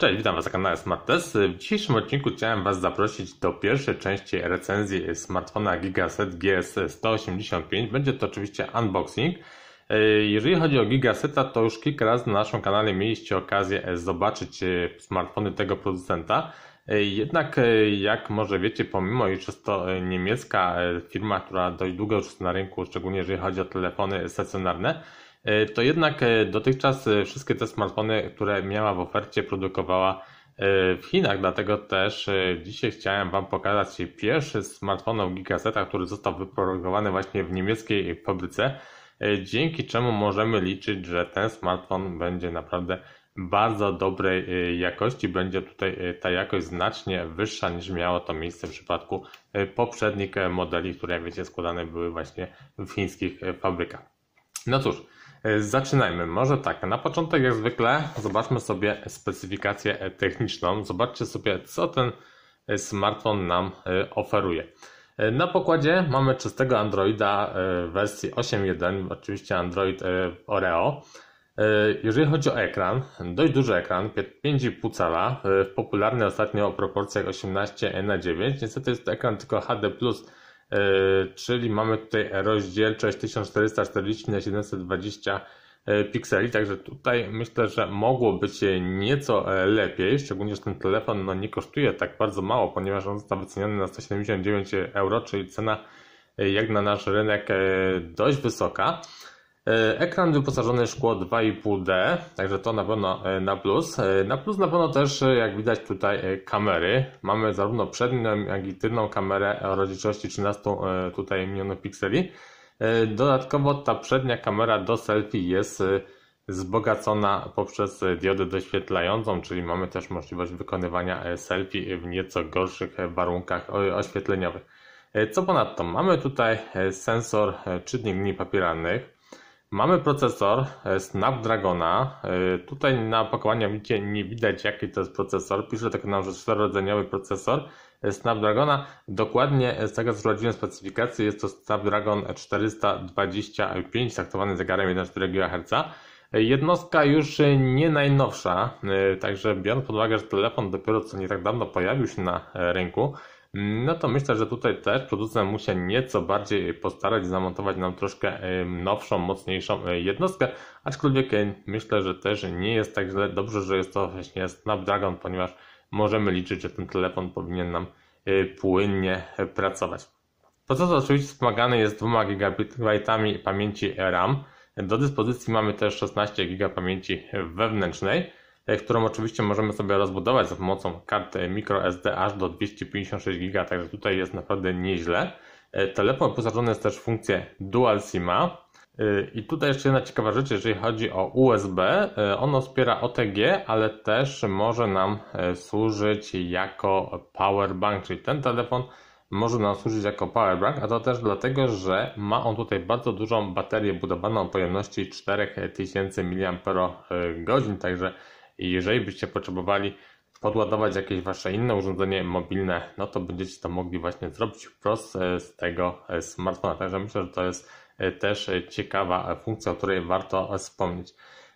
Cześć, witam Was na kanale SmartTest. W dzisiejszym odcinku chciałem Was zaprosić do pierwszej części recenzji smartfona Gigaset GS185. Będzie to oczywiście unboxing. Jeżeli chodzi o Gigaseta, to już kilka razy na naszym kanale mieliście okazję zobaczyć e, smartfony tego producenta. E, jednak e, jak może wiecie, pomimo iż jest to niemiecka firma, która dość długo już jest na rynku, szczególnie jeżeli chodzi o telefony stacjonarne, E, to jednak e, dotychczas e, wszystkie te smartfony, które miała w ofercie, produkowała w Chinach. Dlatego też dzisiaj chciałem Wam pokazać pierwszy smartfon o gigasetach, który został wyprodukowany właśnie w niemieckiej fabryce, dzięki czemu możemy liczyć, że ten smartfon będzie naprawdę bardzo dobrej jakości. Będzie tutaj ta jakość znacznie wyższa niż miało to miejsce w przypadku poprzednich modeli, które jak wiecie składane były właśnie w chińskich fabrykach. No cóż, E, zaczynajmy. Może tak, na początek jak zwykle zobaczmy sobie specyfikację e, techniczną. Zobaczcie sobie, co ten e, smartfon nam oferuje. Na pokładzie mamy czystego Androida w wersji 8.1, oczywiście Android Oreo. Jeżeli chodzi o ekran, dość duży ekran, 5,5 cala, popularny ostatnio o proporcjach 18 na 9. Niestety jest to ekran tylko HD+, E, czyli mamy tutaj rozdzielczość 1440 na 720 e, pikseli, także tutaj myślę, że mogłoby być nieco e, lepiej, szczególnie, że ten telefon no, nie kosztuje tak bardzo mało, ponieważ on został wyceniony na 179 euro, czyli cena jak na nasz rynek dość wysoka. E, ekran wyposażony w szkło 2,5D, także to na pewno e, na plus. E, na plus na pewno też, jak widać tutaj, kamery. Mamy zarówno przednią, jak i tylną kamerę o rozdzielczości 13 tutaj milionów pikseli. Dodatkowo ta przednia kamera do selfie jest wzbogacona poprzez diodę doświetlającą, czyli mamy też możliwość wykonywania selfie w nieco gorszych warunkach oświetleniowych. Co ponadto, mamy tutaj sensor czytnik dni papieralnych, Mamy procesor e, Snapdragona. E, tutaj na opakowaniu widzicie, nie widać jaki to jest procesor. Pisze tak nam, że czterodzeniowy procesor e, Snapdragona. Dokładnie z tego co sprawdziłem specyfikację, jest to Snapdragon 425 zaktowany zegarem 1,4 GHz. Jednostka już nie najnowsza, także biorąc pod uwagę, że telefon dopiero co nie tak dawno pojawił się na rynku, no to myślę, że tutaj też producent musi nieco bardziej postarać zamontować nam troszkę nowszą, mocniejszą e, jednostkę, aczkolwiek myślę, że też nie jest tak źle. Dobrze, że jest to właśnie Snapdragon, ponieważ możemy liczyć, że ten telefon powinien nam e, płynnie e, pracować. Proces oczywiście wspomagany jest 2 GB pamięci RAM. Do dyspozycji mamy też 16 GB pamięci wewnętrznej. E, którą oczywiście możemy sobie rozbudować za pomocą karty microSD aż do 256 GB, także tutaj jest naprawdę nieźle. E, telefon wyposażony jest też w funkcję Dual SIMA, e, i tutaj jeszcze jedna ciekawa rzecz, jeżeli chodzi o USB, ono wspiera OTG, ale też może nam służyć jako powerbank, czyli ten telefon może nam służyć jako powerbank, a to też dlatego, że ma on tutaj bardzo dużą baterię budowaną o pojemności 4000 mAh, także i jeżeli byście potrzebowali podładować jakieś wasze inne urządzenie mobilne, no to będziecie to mogli właśnie zrobić wprost e, z tego e, smartfona. Także myślę, że to jest e, też ciekawa funkcja, o której warto wspomnieć.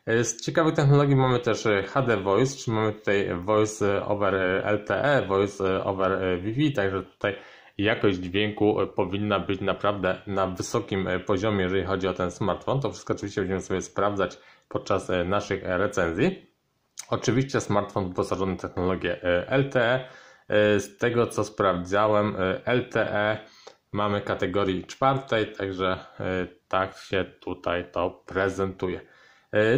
Z ciekawych technologii mamy też HD Voice, czy mamy tutaj Voice over LTE, Voice over Wi-Fi, także tutaj jakość dźwięku powinna być naprawdę na wysokim poziomie, jeżeli chodzi o ten smartfon. To wszystko oczywiście będziemy sobie sprawdzać podczas naszych recenzji. Oczywiście smartfon wyposażony w technologię LTE. E. E, z tego co sprawdzałem, LTE e mamy kategorii czwartej, także tak się tutaj to prezentuje.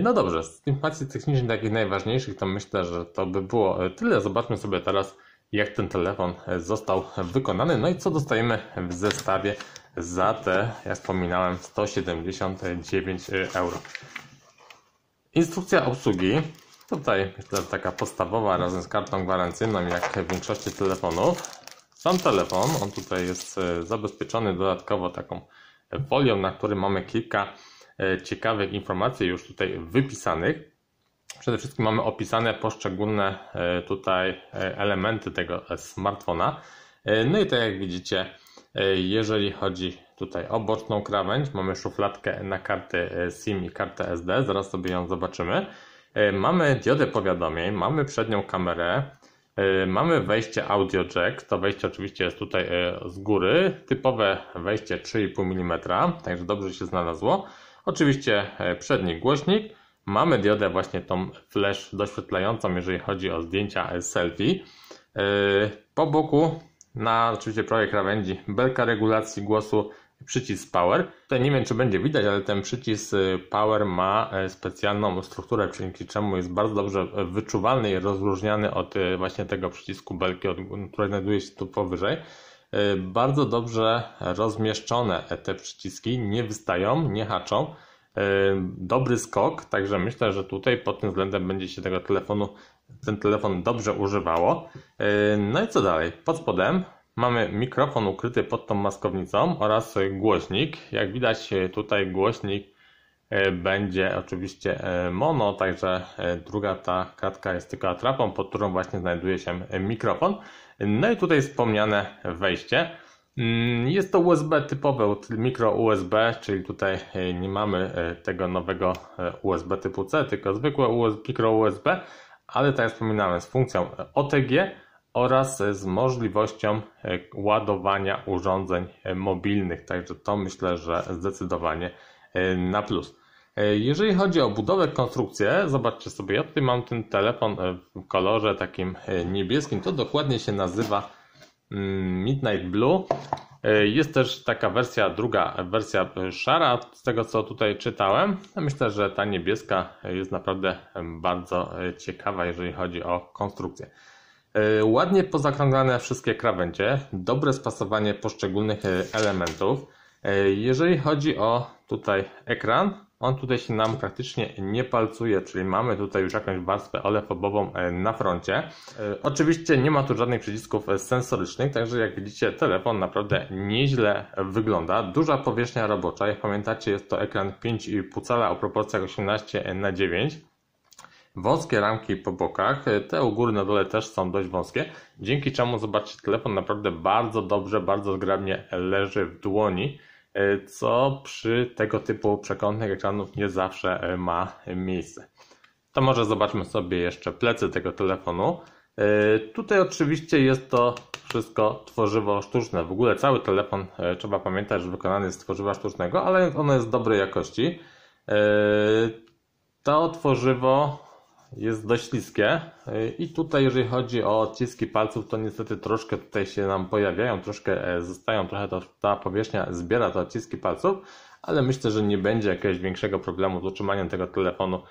No dobrze, z informacji technicznych takich najważniejszych to myślę, że to by było tyle. Zobaczmy sobie teraz jak ten telefon został wykonany, no i co dostajemy w zestawie za te, jak wspominałem, 179 euro. Instrukcja obsługi Tutaj taka podstawowa razem z kartą gwarancyjną, jak w większości telefonów. Sam telefon, on tutaj jest e, zabezpieczony dodatkowo taką folią, na której mamy kilka e, ciekawych informacji już tutaj wypisanych. Przede wszystkim mamy opisane poszczególne e, tutaj elementy tego smartfona. No i tak jak widzicie, jeżeli chodzi tutaj o boczną krawędź, mamy szufladkę na karty SIM i kartę SD, zaraz sobie ją zobaczymy. E, mamy diodę powiadomień, mamy przednią kamerę, e, mamy wejście audio jack, to wejście oczywiście jest tutaj e, z góry, typowe wejście 3,5 mm, także dobrze się znalazło. Oczywiście przedni głośnik, mamy diodę właśnie tą flash doświetlającą, jeżeli chodzi o zdjęcia selfie. Po boku na oczywiście projekt krawędzi belka regulacji głosu, przycisk Power. Tutaj nie wiem, czy będzie widać, ale ten przycisk y, Power ma y, specjalną strukturę, dzięki czemu jest bardzo dobrze y, wyczuwalny i rozróżniany od właśnie tego przycisku belki, który znajduje się tu powyżej. Bardzo dobrze rozmieszczone te przyciski, nie wystają, nie haczą. Dobry skok, także myślę, że tutaj pod tym względem będzie się tego telefonu, ten telefon dobrze używało. No i co dalej? Pod spodem Mamy mikrofon ukryty pod tą maskownicą oraz głośnik. Jak widać e, tutaj głośnik e, będzie oczywiście e, mono, także druga ta kratka jest tylko atrapą, pod którą właśnie znajduje się mikrofon. No i tutaj wspomniane wejście. Mm, jest to USB typowe, mikro USB, czyli tutaj nie mamy tego nowego USB typu C, tylko zwykłe USB, mikro USB, ale tak jak wspominałem z funkcją OTG oraz z możliwością e, ładowania urządzeń e, mobilnych. Także to myślę, że zdecydowanie e, na plus. Jeżeli chodzi o budowę, konstrukcję, zobaczcie sobie, ja tutaj mam ten telefon w kolorze takim niebieskim, to dokładnie się nazywa mm, Midnight Blue. Jest też taka wersja, druga wersja szara, z tego co tutaj czytałem. No, myślę, że ta niebieska jest naprawdę bardzo ciekawa, jeżeli chodzi o konstrukcję. E, ładnie pozakrąglane wszystkie krawędzie, dobre spasowanie poszczególnych e, elementów. E, jeżeli chodzi o tutaj ekran, on tutaj się nam praktycznie nie palcuje, czyli mamy tutaj już jakąś warstwę olefobową na froncie. Oczywiście nie ma tu żadnych przycisków sensorycznych, także jak widzicie telefon naprawdę nieźle wygląda. Duża powierzchnia robocza, jak pamiętacie jest to ekran 5,5 cala o proporcjach 18 na 9 wąskie ramki po bokach, e, te u góry na dole też są dość wąskie, dzięki czemu zobaczcie, telefon naprawdę bardzo dobrze, bardzo zgrabnie leży w dłoni, e, co przy tego typu przekątnych ekranów nie zawsze e, ma miejsce. To może zobaczmy sobie jeszcze plecy tego telefonu. Tutaj oczywiście jest to wszystko tworzywo sztuczne. W ogóle cały telefon, trzeba pamiętać, że wykonany jest z tworzywa sztucznego, ale ono jest dobrej jakości. To tworzywo jest dość śliskie i tutaj jeżeli chodzi o odciski palców, to niestety troszkę tutaj się nam pojawiają, troszkę e, zostają, trochę ta, ta powierzchnia zbiera te odciski palców, ale myślę, że nie będzie jakiegoś większego problemu z utrzymaniem tego telefonu e,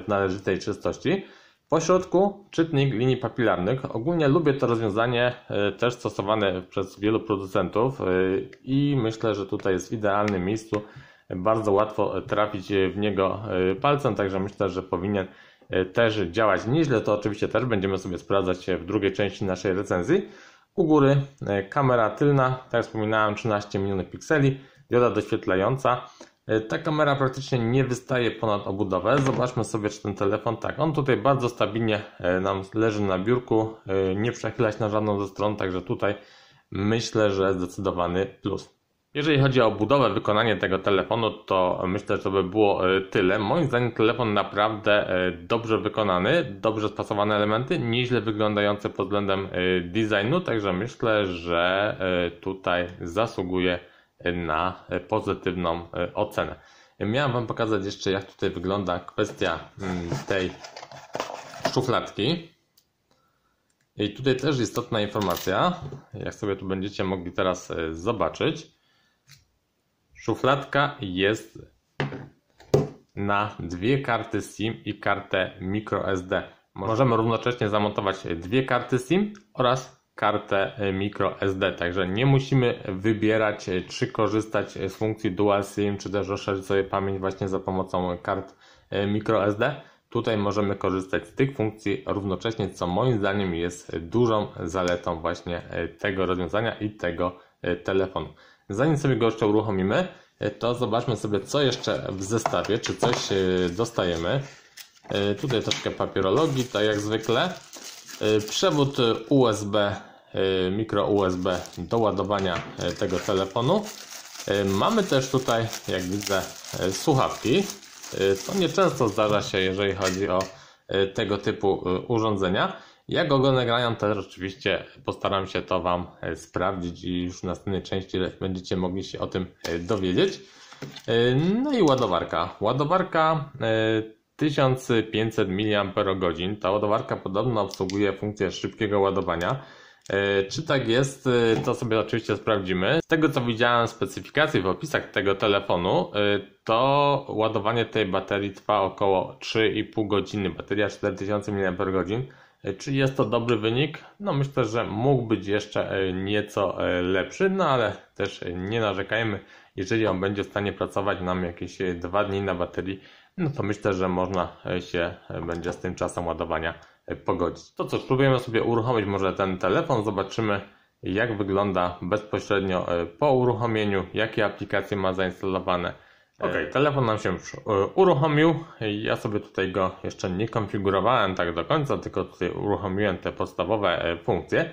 w należytej czystości. Po środku czytnik linii papilarnych. Ogólnie lubię to rozwiązanie, e, też stosowane przez wielu producentów i myślę, że tutaj jest w idealnym miejscu. Bardzo łatwo trafić w niego palcem, także myślę, że powinien E, też działać nieźle, to oczywiście też będziemy sobie sprawdzać w drugiej części naszej recenzji. U góry e, kamera tylna, tak jak wspominałem, 13 milionów pikseli, dioda doświetlająca. E, ta kamera praktycznie nie wystaje ponad obudowę. Zobaczmy sobie, czy ten telefon, tak, on tutaj bardzo stabilnie nam leży na biurku, nie przechylać na żadną ze stron, także tutaj myślę, że zdecydowany plus. Jeżeli chodzi o budowę, wykonanie tego telefonu, to myślę, że by było e, tyle. Moim zdaniem telefon naprawdę e, dobrze wykonany, dobrze spasowane elementy, nieźle wyglądające pod względem e, designu, także myślę, że tutaj zasługuje na pozytywną ocenę. Miałem Wam pokazać jeszcze, jak tutaj wygląda kwestia mm, tej szufladki. I tutaj też istotna informacja, jak sobie tu będziecie mogli teraz zobaczyć. Szufladka jest na dwie karty SIM i kartę microSD. Możemy równocześnie zamontować dwie karty SIM oraz kartę microSD, także nie musimy wybierać czy korzystać z funkcji Dual SIM, czy też rozszerzyć sobie pamięć właśnie za pomocą kart e, microSD. Tutaj możemy korzystać z tych funkcji równocześnie, co moim zdaniem jest dużą zaletą właśnie e, tego rozwiązania i tego e, telefonu. Zanim sobie go jeszcze uruchomimy, e, to zobaczmy sobie, co jeszcze w zestawie, czy coś e, dostajemy. E, tutaj troszkę papierologii, tak jak zwykle. Przewód USB, mikro USB do ładowania tego telefonu. Mamy też tutaj, jak widzę, słuchawki. To nieczęsto zdarza się, jeżeli chodzi o tego typu urządzenia. Jak go grają też oczywiście postaram się to Wam e, sprawdzić i już w następnej części będziecie mogli się o tym e, dowiedzieć. E, no i ładowarka. Ładowarka 1500 mAh. Ta ładowarka podobno obsługuje funkcję szybkiego ładowania. Czy tak jest, to sobie oczywiście sprawdzimy. Z tego co widziałem w specyfikacji, w opisach tego telefonu, to ładowanie tej baterii trwa około 3,5 godziny. Bateria 4000 mAh czy jest to dobry wynik? No myślę, że mógł być jeszcze e, nieco e, lepszy, no ale też e, nie narzekajmy. Jeżeli on będzie w stanie pracować nam jakieś dwa dni na baterii, no to myślę, że można się będzie z tym czasem ładowania pogodzić. To co, spróbujemy sobie uruchomić może ten telefon, zobaczymy jak wygląda bezpośrednio po uruchomieniu, jakie aplikacje ma zainstalowane Ok, e, telefon nam się e, uruchomił. Ja sobie tutaj go jeszcze nie konfigurowałem tak do końca, tylko tutaj uruchomiłem te podstawowe e, funkcje.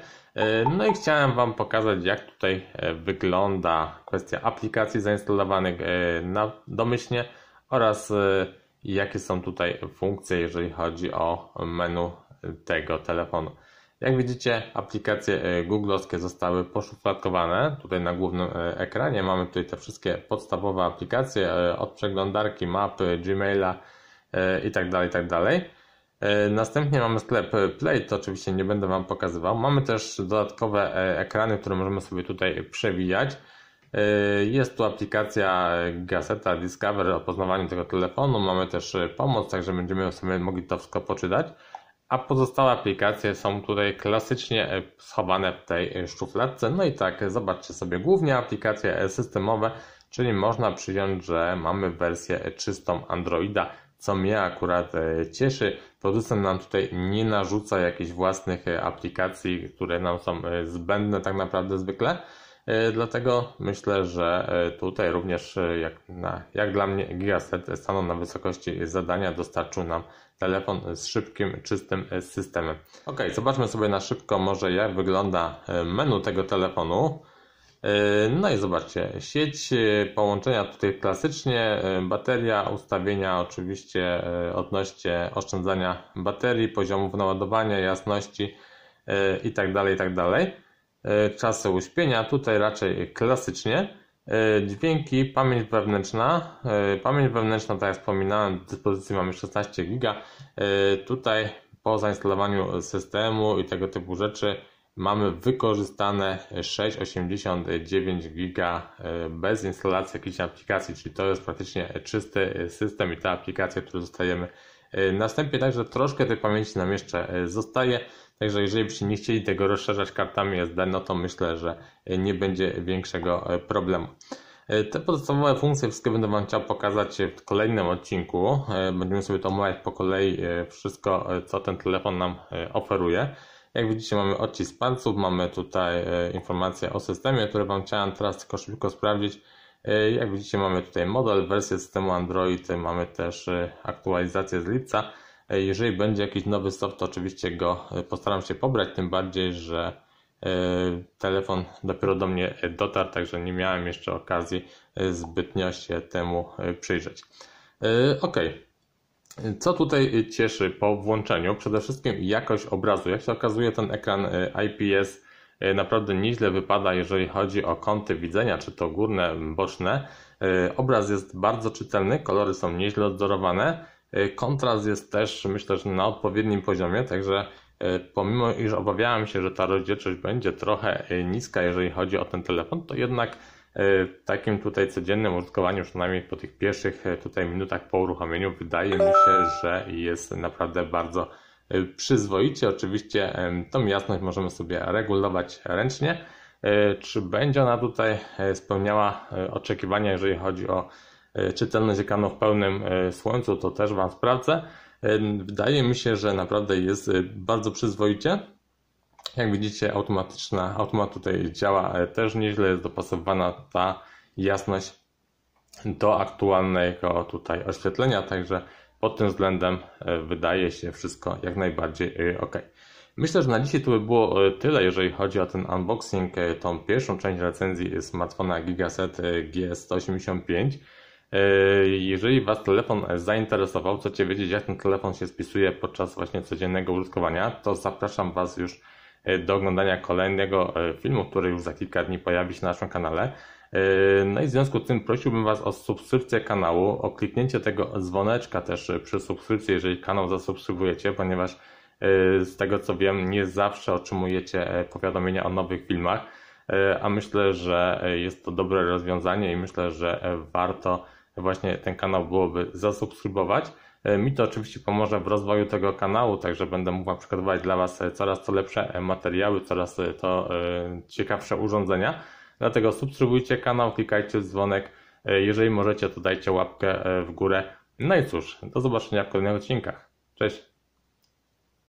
No i chciałem Wam pokazać, jak tutaj wygląda kwestia aplikacji zainstalowanych na, domyślnie oraz jakie są tutaj funkcje, jeżeli chodzi o menu tego telefonu. Jak widzicie, aplikacje e, googlowskie zostały poszufladkowane. Tutaj na głównym e, ekranie mamy tutaj te wszystkie podstawowe aplikacje e, od przeglądarki, mapy, Gmaila itd. itd. Tak tak następnie mamy sklep Play, to oczywiście nie będę Wam pokazywał. Mamy też dodatkowe ekrany, które możemy sobie tutaj przewijać. Jest tu aplikacja Gazeta Discover o poznawaniu tego telefonu. Mamy też pomoc, także będziemy sobie mogli to wszystko poczytać a pozostałe aplikacje są tutaj klasycznie e, schowane w tej e, szufladce. No i tak, zobaczcie sobie głównie aplikacje e, systemowe, czyli można przyjąć, że mamy wersję czystą Androida, co mnie akurat cieszy. Producent nam tutaj nie narzuca jakichś własnych aplikacji, które nam są zbędne tak naprawdę zwykle. E, dlatego myślę, że e, tutaj również e, jak, na, jak dla mnie Gigaset stanął na wysokości zadania, dostarczył nam telefon z szybkim, czystym systemem. Ok, zobaczmy sobie na szybko może jak wygląda menu tego telefonu. No i zobaczcie, sieć połączenia tutaj klasycznie, bateria, ustawienia oczywiście odnośnie oszczędzania baterii, poziomów naładowania, jasności tak itd. Tak E, czasy uśpienia, tutaj raczej klasycznie. E, dźwięki, pamięć wewnętrzna. E, pamięć wewnętrzna, tak jak wspominałem, do dyspozycji mamy 16 GB. Tutaj po zainstalowaniu systemu i tego typu rzeczy mamy wykorzystane 6,89 giga bez instalacji jakiejś aplikacji, czyli to jest praktycznie czysty system i ta aplikacja, którą dostajemy. Następnie także troszkę tej pamięci nam jeszcze zostaje. Także jeżeli byście nie chcieli tego rozszerzać kartami SD, no to myślę, że e, nie będzie większego e, problemu. E, te podstawowe funkcje wszystkie będę Wam chciał pokazać w kolejnym odcinku. Będziemy sobie to omawiać po kolei wszystko, co ten telefon nam oferuje. Jak widzicie mamy odcisk palców, mamy tutaj informacje o systemie, które Wam chciałem teraz tylko szybko sprawdzić. Jak widzicie mamy tutaj model, wersję systemu Android, mamy też aktualizację z lipca. E, jeżeli będzie jakiś nowy stop, to oczywiście go e, postaram się pobrać, tym bardziej, że e, telefon dopiero do mnie dotarł, także nie miałem jeszcze okazji zbytnio się temu przyjrzeć. Ok. Co tutaj cieszy po włączeniu? Przede wszystkim jakość obrazu. Jak się okazuje, ten ekran IPS naprawdę nieźle wypada, jeżeli chodzi o kąty widzenia, czy to górne, boczne. Obraz jest bardzo czytelny, kolory są nieźle odzorowane. E, kontrast jest też, myślę, że na odpowiednim poziomie, także e, pomimo iż obawiałem się, że ta rozdzielczość będzie trochę e, niska, jeżeli chodzi o ten telefon, to jednak w takim tutaj codziennym użytkowaniu, przynajmniej po tych pierwszych tutaj minutach po uruchomieniu, wydaje mi się, że jest naprawdę bardzo przyzwoicie. Oczywiście tą jasność możemy sobie regulować ręcznie. Czy będzie ona tutaj spełniała oczekiwania, jeżeli chodzi o E, czytelność ekranu w pełnym e, słońcu, to też Wam sprawdzę. E, wydaje mi się, że naprawdę jest bardzo przyzwoicie. Jak widzicie, automatyczna, automat tutaj działa też nieźle, jest dopasowana ta jasność do aktualnego tutaj oświetlenia, także pod tym względem wydaje się wszystko jak najbardziej ok. Myślę, że na dzisiaj to by było tyle, jeżeli chodzi o ten unboxing, tą pierwszą część recenzji smartfona Gigaset G185. E, jeżeli Was telefon zainteresował, chcecie wiedzieć, jak ten telefon się spisuje podczas właśnie codziennego użytkowania, to zapraszam Was już e, do oglądania kolejnego e, filmu, który już za kilka dni pojawi się na naszym kanale. No i w związku z tym prosiłbym Was o subskrypcję kanału, o kliknięcie tego dzwoneczka też przy subskrypcji, jeżeli kanał zasubskrybujecie, ponieważ z tego co wiem, nie zawsze otrzymujecie powiadomienia o nowych filmach, a myślę, że jest to dobre rozwiązanie i myślę, że warto właśnie ten kanał byłoby zasubskrybować. E, mi to oczywiście pomoże w rozwoju tego kanału, także będę mógł przygotować dla Was e, coraz to lepsze e, materiały, coraz to ciekawsze urządzenia. Dlatego subskrybujcie kanał, klikajcie w dzwonek. Jeżeli możecie, to dajcie łapkę w górę. No i cóż, do zobaczenia w kolejnych odcinkach. Cześć!